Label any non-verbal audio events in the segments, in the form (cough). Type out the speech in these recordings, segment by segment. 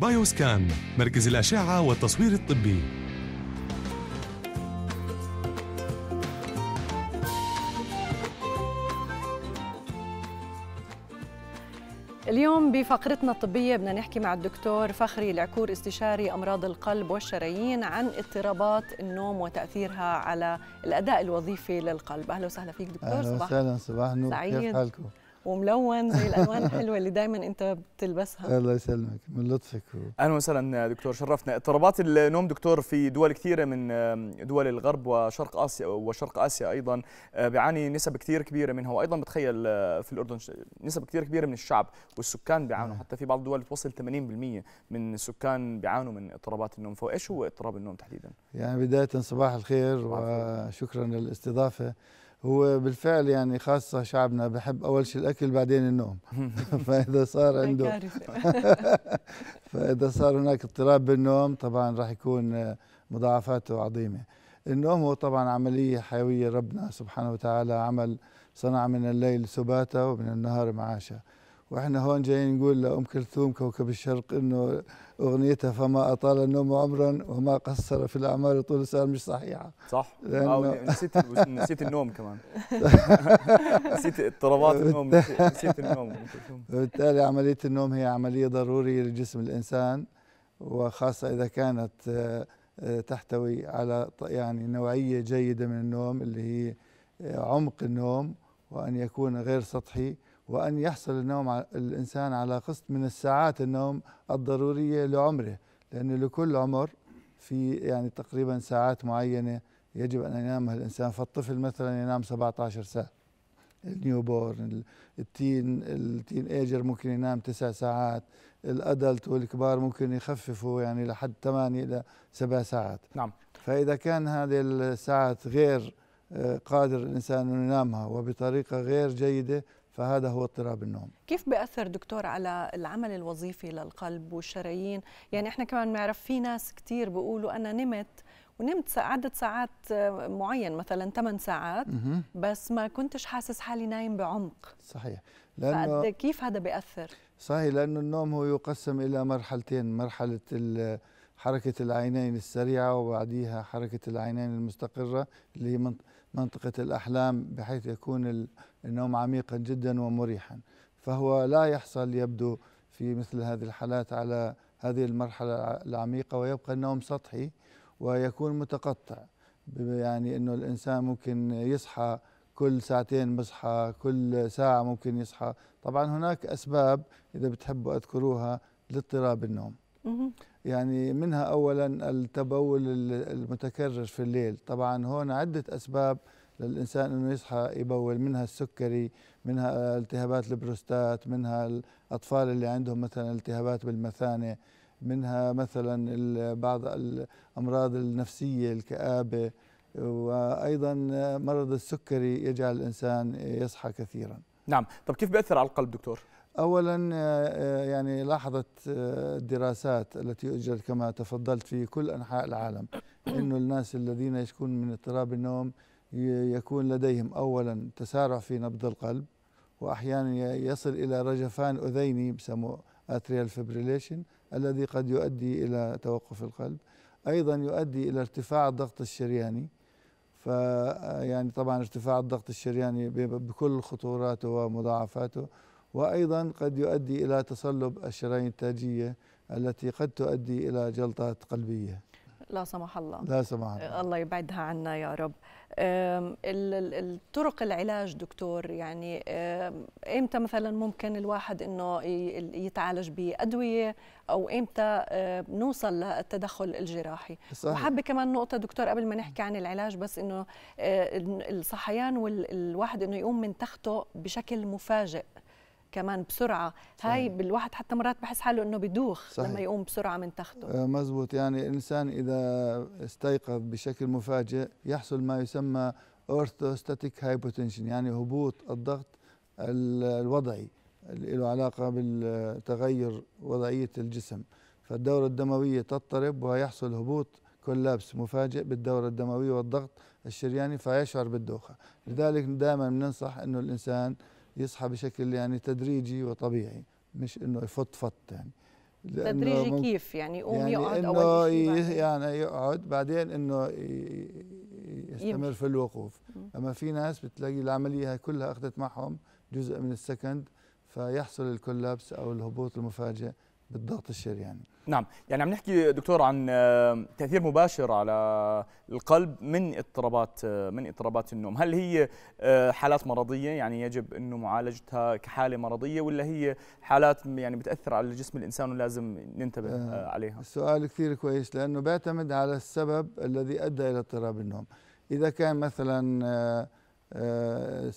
بايوسكان مركز الأشعة والتصوير الطبي اليوم بفقرتنا الطبية بدنا نحكي مع الدكتور فخري العكور استشاري أمراض القلب والشرايين عن اضطرابات النوم وتأثيرها على الأداء الوظيفي للقلب أهلا وسهلا فيك دكتور أهلا صباح أهلا وسهلا صباح النور كيف حالكم؟ وملون زي الالوان الحلوه اللي دايما انت بتلبسها (laughs) الله يسلمك من لطفك اهلا وسهلا دكتور شرفتنا اضطرابات النوم دكتور في دول كثيره من دول الغرب وشرق اسيا وشرق اسيا ايضا آه، بيعاني نسب كثير كبيره منها وايضا بتخيل آه، في الاردن نسب كثير كبيره من الشعب والسكان بيعانوا نعم. حتى في بعض الدول توصل 80% من السكان بيعانوا من اضطرابات النوم فايش هو اضطراب النوم تحديدا يعني بدايه صباح الخير وشكرا للاستضافه هو بالفعل يعني خاصة شعبنا بحب أول شيء الأكل بعدين النوم (laughs) فإذا صار عنده (laughs) فإذا صار هناك اضطراب بالنوم طبعا راح يكون مضاعفاته عظيمة النوم هو طبعا عملية حيوية ربنا سبحانه وتعالى عمل صنع من الليل سباتا ومن النهار معاشا واحنا هون جايين نقول لأم كلثوم كوكب الشرق انه اغنيتها فما اطال النوم عمرا وما قصر في الاعمال طول السهر مش صحيحه صح لأنه يعني نسيت نسيت النوم كمان (laughs) نسيت اضطرابات النوم نسيت النوم بالتالي عمليه النوم هي عمليه ضروريه لجسم الانسان وخاصه اذا كانت آه، تحتوي على يعني نوعيه جيده من النوم اللي هي آه، عمق النوم وان يكون غير سطحي وأن يحصل النوم الإنسان على قسط من الساعات النوم الضرورية لعمره لأن لكل عمر في يعني تقريبا ساعات معينة يجب أن ينامها الإنسان فالطفل مثلا ينام 17 ساعة النيو بورن التين التين ايجر ممكن ينام تسع ساعات الادلت والكبار ممكن يخففوا يعني لحد ثمانية الى سبع ساعات نعم فاذا كان هذه الساعات غير آه، قادر الانسان انه ينامها وبطريقه غير جيده فهذا هو اضطراب النوم كيف بيأثر دكتور على العمل الوظيفي للقلب والشرايين يعني احنا كمان بنعرف في ناس كثير بيقولوا انا نمت ونمت عدد ساعات آه، معين مثلا 8 ساعات بس ما كنتش حاسس حالي نايم بعمق صحيح لانه كيف هذا بيأثر صحيح لانه النوم هو يقسم الى مرحلتين مرحله حركة العينين السريعة وبعديها حركة العينين المستقرة اللي هي منطقة الأحلام بحيث يكون النوم عميقا جدا ومريحا فهو لا يحصل يبدو في مثل هذه الحالات على هذه المرحلة العميقة ويبقى النوم سطحي ويكون متقطع يعني أنه الإنسان ممكن يصحى كل ساعتين بصحى كل ساعة ممكن يصحى طبعا هناك أسباب إذا بتحبوا أذكروها لاضطراب النوم يعني منها أولا التبول المتكرر في الليل طبعا هون عدة أسباب للإنسان أنه يصحى يبول منها السكري منها التهابات البروستات منها الأطفال اللي عندهم مثلا التهابات بالمثانة منها مثلا بعض الأمراض النفسية الكآبة وأيضا مرض السكري يجعل الإنسان يصحى كثيرا نعم طب كيف بيأثر على القلب دكتور؟ اولا آه، آه، يعني لاحظت آه، الدراسات التي اجرت كما تفضلت في كل انحاء العالم انه الناس الذين يشكون من اضطراب النوم يكون لديهم اولا تسارع في نبض القلب واحيانا يصل الى رجفان اذيني بسموه اتريال فبريليشن الذي قد يؤدي الى توقف القلب ايضا يؤدي الى ارتفاع الضغط الشرياني فيعني طبعا ارتفاع الضغط الشرياني بكل خطوراته ومضاعفاته وأيضا قد يؤدي إلى تصلب الشرايين التاجية التي قد تؤدي إلى جلطات قلبية لا سمح الله لا سمح الله الله يبعدها عنا يا رب الطرق العلاج دكتور يعني امتى مثلا ممكن الواحد انه يتعالج بادويه او امتى نوصل للتدخل الجراحي صحيح. وحابه كمان نقطه دكتور قبل ما نحكي عن العلاج بس انه الصحيان والواحد انه يقوم من تخته بشكل مفاجئ كمان بسرعه صحيح. هاي بالواحد حتى مرات بحس حاله انه بدوخ صحيح. لما يقوم بسرعه من تخته آه، مزبوط يعني الانسان اذا استيقظ بشكل مفاجئ يحصل ما يسمى اورثوستاتيك هايبوتنشن يعني هبوط الضغط الوضعي اللي له علاقه بالتغير وضعيه الجسم فالدوره الدمويه تضطرب ويحصل هبوط كولابس مفاجئ بالدورة الدموية والضغط الشرياني فيشعر بالدوخة لذلك دائما بننصح أنه الإنسان يصحى بشكل يعني تدريجي وطبيعي مش انه يفط فط يعني تدريجي كيف يعني يقوم يعني يقعد اول شيء يعني يقعد بعدين انه يستمر في الوقوف اما في ناس بتلاقي العمليه هاي كلها اخذت معهم جزء من السكند فيحصل الكولابس او الهبوط المفاجئ بالضغط الشرياني يعني. نعم يعني عم نحكي دكتور عن آه، تاثير مباشر على القلب من اضطرابات آه، من اضطرابات النوم هل هي آه، حالات مرضيه يعني يجب انه معالجتها كحاله مرضيه ولا هي حالات يعني بتاثر على جسم الانسان ولازم ننتبه آه عليها السؤال كثير كويس لانه بيعتمد على السبب الذي ادى الى اضطراب النوم اذا كان مثلا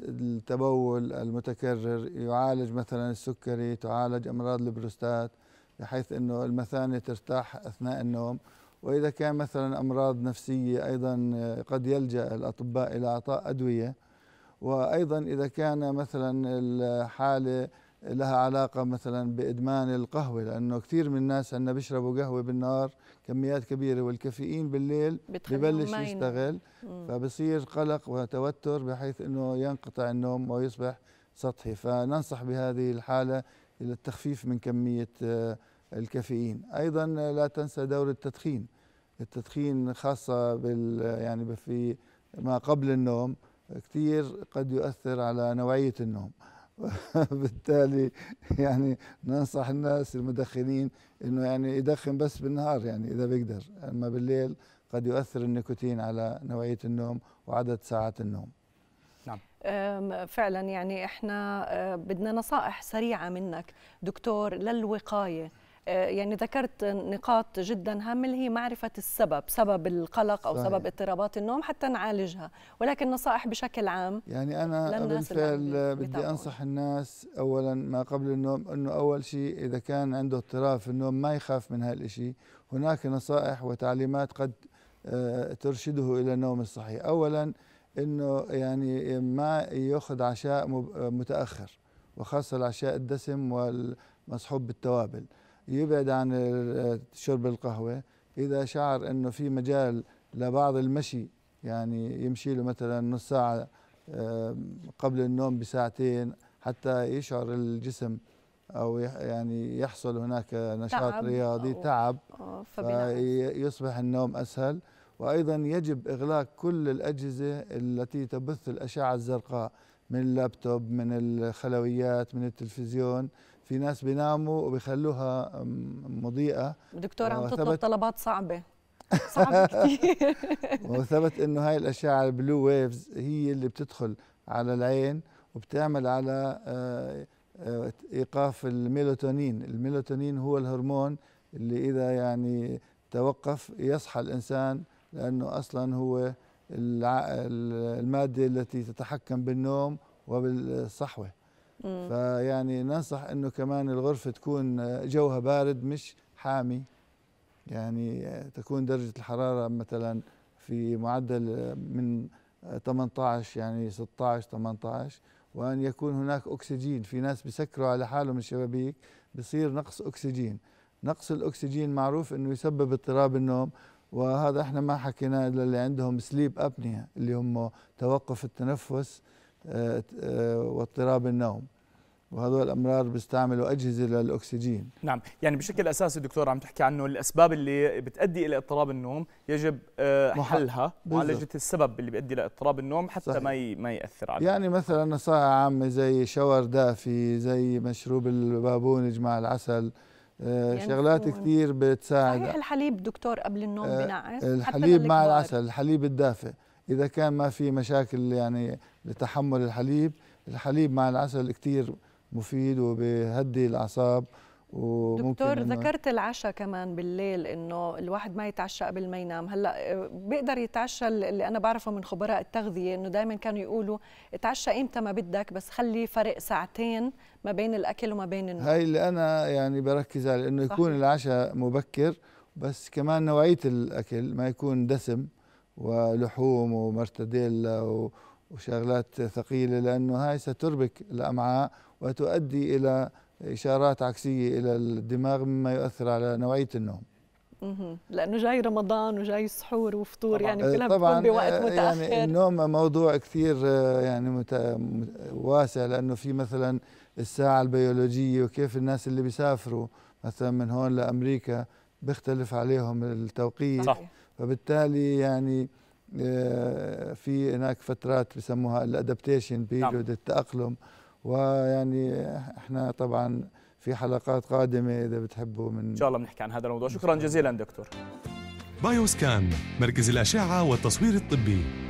التبول المتكرر يعالج مثلا السكري تعالج امراض البروستات بحيث انه المثانه ترتاح اثناء النوم واذا كان مثلا امراض نفسيه ايضا آه، قد يلجا الاطباء الى اعطاء ادويه وايضا اذا كان مثلا الحاله لها علاقه مثلا بادمان القهوه لانه كثير من الناس عندنا بيشربوا قهوه بالنهار كميات كبيره والكافيين بالليل ببلش يشتغل فبصير قلق وتوتر بحيث انه ينقطع النوم ويصبح سطحي فننصح بهذه الحاله الى التخفيف من كميه آه، الكافيين ايضا لا تنسى دور التدخين التدخين خاصه بال يعني في ما قبل النوم كثير قد يؤثر على نوعيه النوم (laughs) بالتالي يعني ننصح الناس المدخنين انه يعني يدخن بس بالنهار يعني اذا بيقدر اما بالليل قد يؤثر النيكوتين على نوعيه النوم وعدد ساعات النوم نعم. فعلا يعني احنا أه، بدنا نصائح سريعه منك دكتور للوقايه أه، يعني ذكرت نقاط جدا هامه اللي هي معرفه السبب سبب القلق او صحيح. سبب اضطرابات النوم حتى نعالجها ولكن نصائح بشكل عام يعني انا بالفعل بدي انصح الناس اولا ما قبل النوم انه اول شيء اذا كان عنده اضطراب في النوم ما يخاف من هالشيء هناك نصائح وتعليمات قد أه، ترشده الى النوم الصحيح اولا انه يعني ما ياخذ عشاء متاخر وخاصه العشاء الدسم والمصحوب بالتوابل يبعد عن شرب القهوه اذا شعر انه في مجال لبعض المشي يعني يمشي له مثلا نص ساعه قبل النوم بساعتين حتى يشعر الجسم او يعني يحصل هناك نشاط تعب رياضي تعب آه، فيصبح النوم اسهل وايضا يجب اغلاق كل الاجهزه التي تبث الاشعه الزرقاء من اللابتوب من الخلويات من التلفزيون في ناس بيناموا وبيخلوها مضيئه دكتور عم تطلب طلبات صعبه (laughs) صعبه كثير (laughs) وثبت انه هاي الاشعه البلو ويفز هي اللي بتدخل على العين وبتعمل على آه، آه، ايقاف الميلوتونين الميلوتونين هو الهرمون اللي اذا يعني توقف يصحى الانسان لأنه أصلا هو المادة التي تتحكم بالنوم وبالصحوة فيعني ننصح أنه كمان الغرفة تكون جوها بارد مش حامي يعني تكون درجة الحرارة مثلا في معدل من 18 يعني 16 18 وأن يكون هناك أكسجين في ناس بيسكروا على حالهم الشبابيك بصير نقص أكسجين نقص الأكسجين معروف أنه يسبب اضطراب النوم وهذا احنا ما حكينا الا اللي عندهم سليب ابنيا اللي هم توقف التنفس آه، آه، واضطراب النوم وهذول الامرار بيستعملوا اجهزه للاكسجين نعم يعني بشكل اساسي دكتور عم تحكي عنه الاسباب اللي بتؤدي الى اضطراب النوم يجب آه، حلها معالجه السبب اللي بيؤدي لاضطراب النوم حتى صحيح. ما ما ياثر عليه يعني مثلا نصائح عامه زي شاور دافي زي مشروب البابونج مع العسل يعني شغلات كثير بتساعد صحيح الحليب دكتور قبل النوم آه، بنعس الحليب مع العسل الحليب الدافئ اذا كان ما في مشاكل يعني لتحمل الحليب الحليب مع العسل كثير مفيد وبهدي الاعصاب دكتور ذكرت العشاء كمان بالليل انه الواحد ما يتعشى قبل ما ينام هلا آه، بيقدر يتعشى اللي انا بعرفه من خبراء التغذيه انه دائما كانوا يقولوا اتعشى امتى ما بدك بس خلي فرق ساعتين ما بين الاكل وما بين النوم هاي اللي انا يعني بركز على انه يكون العشاء مبكر بس كمان نوعيه الاكل ما يكون دسم ولحوم ومرتديلا وشغلات ثقيله لانه هاي ستربك الامعاء وتؤدي الى اشارات عكسيه الى الدماغ مما يؤثر على نوعيه النوم لانه جاي رمضان وجاي سحور وفطور طبعاً. يعني كلها إيه، بتكون بوقت إيه، يعني متاخر يعني النوم موضوع كثير آه، يعني مت... واسع لانه في مثلا الساعه البيولوجيه وكيف الناس اللي بيسافروا مثلا من هون لامريكا بيختلف عليهم التوقيت صح. فبالتالي يعني آه، في هناك فترات بسموها الادابتيشن بيريود نعم. التاقلم ويعني احنا طبعا في حلقات قادمه اذا بتحبوا من ان شاء الله بنحكي عن هذا الموضوع شكرا جزيلا دكتور بايوسكان مركز الاشعه والتصوير الطبي